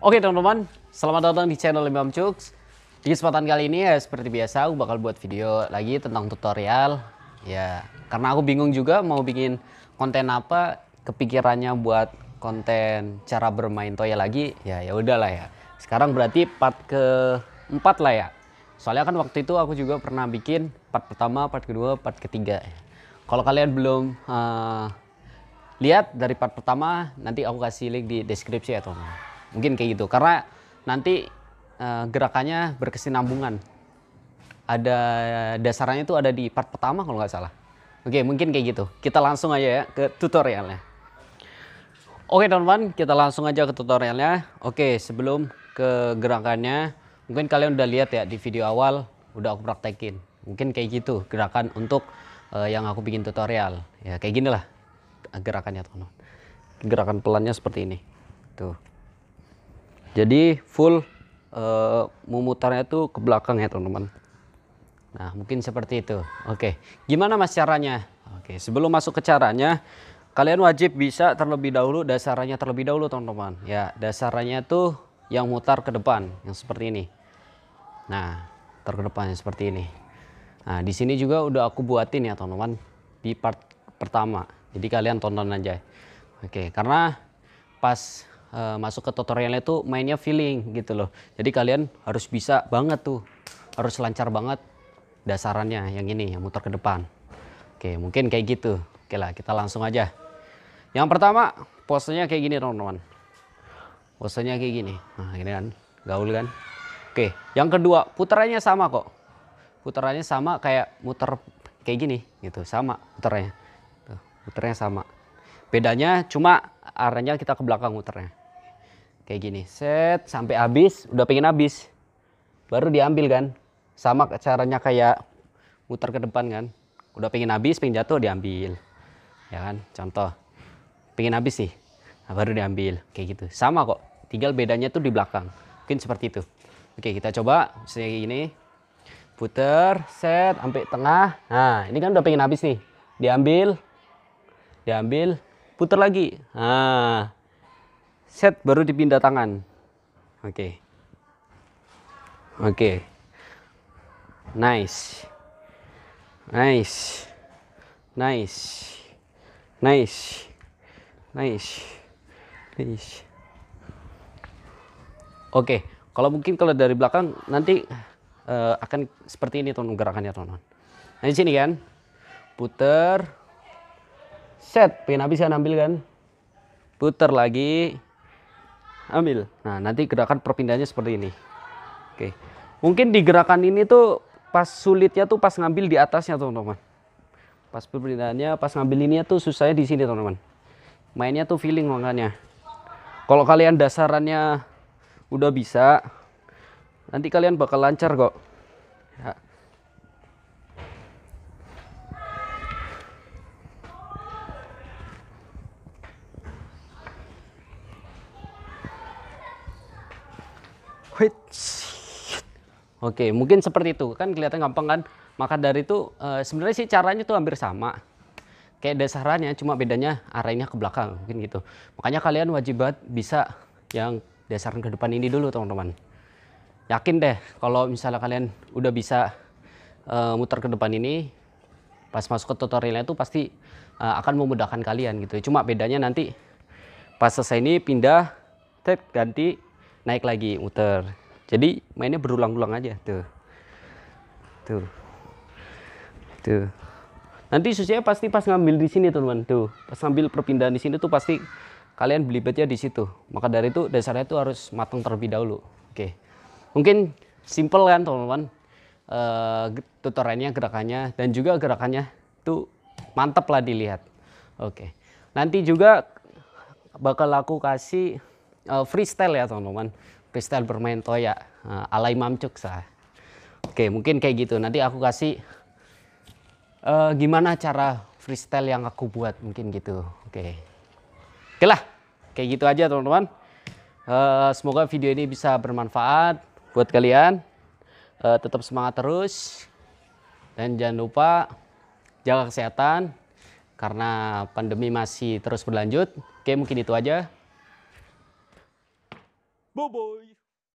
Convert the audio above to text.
Oke teman-teman, selamat datang di channel Imam Cuks. Di kesempatan kali ini ya seperti biasa aku bakal buat video lagi tentang tutorial. Ya, karena aku bingung juga mau bikin konten apa, kepikirannya buat konten cara bermain toya lagi. Ya ya udahlah ya. Sekarang berarti part ke 4 lah ya. Soalnya kan waktu itu aku juga pernah bikin part pertama, part kedua, part ketiga. Kalau kalian belum uh, lihat dari part pertama, nanti aku kasih link di deskripsi ya teman-teman. Mungkin kayak gitu. Karena nanti uh, gerakannya berkesinambungan. Ada dasarnya itu ada di part pertama kalau nggak salah. Oke, mungkin kayak gitu. Kita langsung aja ya ke tutorialnya. Oke, teman-teman, kita langsung aja ke tutorialnya. Oke, sebelum ke gerakannya, mungkin kalian udah lihat ya di video awal udah aku praktekin. Mungkin kayak gitu gerakan untuk uh, yang aku bikin tutorial. Ya, kayak gini lah gerakannya, teman-teman. Gerakan pelannya seperti ini. Tuh jadi full uh, memutarnya itu ke belakang ya teman-teman nah mungkin seperti itu oke gimana mas caranya oke sebelum masuk ke caranya kalian wajib bisa terlebih dahulu dasarannya terlebih dahulu teman-teman ya dasarannya tuh yang mutar ke depan yang seperti ini nah mutar ke depan seperti ini nah di sini juga udah aku buatin ya teman-teman di part pertama jadi kalian tonton aja oke karena pas uh, masuk ke tutorialnya itu mainnya feeling gitu loh. Jadi kalian harus bisa banget tuh, harus lancar banget dasarannya yang ini yang muter ke depan. Oke, mungkin kayak gitu. Oke lah, kita langsung aja. Yang pertama, posenya kayak gini teman-teman. Posenya kayak gini. Nah, ini kan gaul kan. Oke, yang kedua, putarannya sama kok. Putarannya sama kayak muter kayak gini gitu, sama putarnya. Tuh, putarnya sama. Bedanya cuma arahnya kita ke belakang muternya kayak gini set sampai habis udah pengen habis baru diambil kan sama caranya kayak muter ke depan kan udah pengen habis pengen jatuh diambil ya kan contoh pengen habis sih nah, baru diambil kayak gitu sama kok tinggal bedanya tuh di belakang mungkin seperti itu oke kita coba kayak ini puter set sampai tengah nah ini kan udah pengen habis nih diambil diambil puter lagi nah set baru dipindah tangan oke okay. oke okay. nice nice nice nice nice nice oke okay. kalau mungkin kalau dari belakang nanti uh, akan seperti ini teman gerakannya teman nah di sini kan puter set pengen habis kan ambil kan puter lagi ambil nah nanti gerakan perpindahannya seperti ini oke mungkin di gerakan ini tuh pas sulitnya tuh pas ngambil di atasnya teman-teman pas perpindahannya pas ngambil ini tuh susahnya di sini teman-teman mainnya tuh feeling makanya kalau kalian dasarannya udah bisa nanti kalian bakal lancar kok ya. Wait. Oke, mungkin seperti itu. Kan kelihatan gampang kan? Maka dari itu eh, sebenarnya sih caranya tuh hampir sama. Kayak dasarannya cuma bedanya arahnya ke belakang mungkin gitu. Makanya kalian wajib banget bisa yang dasaran ke depan ini dulu teman-teman. Yakin deh kalau misalnya kalian udah bisa e, muter ke depan ini pas masuk ke tutorialnya itu pasti e, akan memudahkan kalian gitu. Cuma bedanya nanti pas selesai ini pindah, ganti naik lagi muter jadi mainnya berulang-ulang aja tuh tuh tuh nanti susahnya pasti pas ngambil di sini teman-teman tuh pas ngambil perpindahan di sini tuh pasti kalian beli bednya di situ maka dari itu dasarnya itu harus matang terlebih dahulu oke mungkin simple kan teman-teman uh, tutorialnya gerakannya dan juga gerakannya tuh mantep lah dilihat oke nanti juga bakal aku kasih uh, freestyle ya teman-teman freestyle bermain toya uh, eh, alai mamcuk sah oke mungkin kayak gitu nanti aku kasih uh, gimana cara freestyle yang aku buat mungkin gitu oke oke lah kayak gitu aja teman-teman uh, semoga video ini bisa bermanfaat buat kalian uh, tetap semangat terus dan jangan lupa jaga kesehatan karena pandemi masih terus berlanjut. Oke, mungkin itu aja. Bye bye.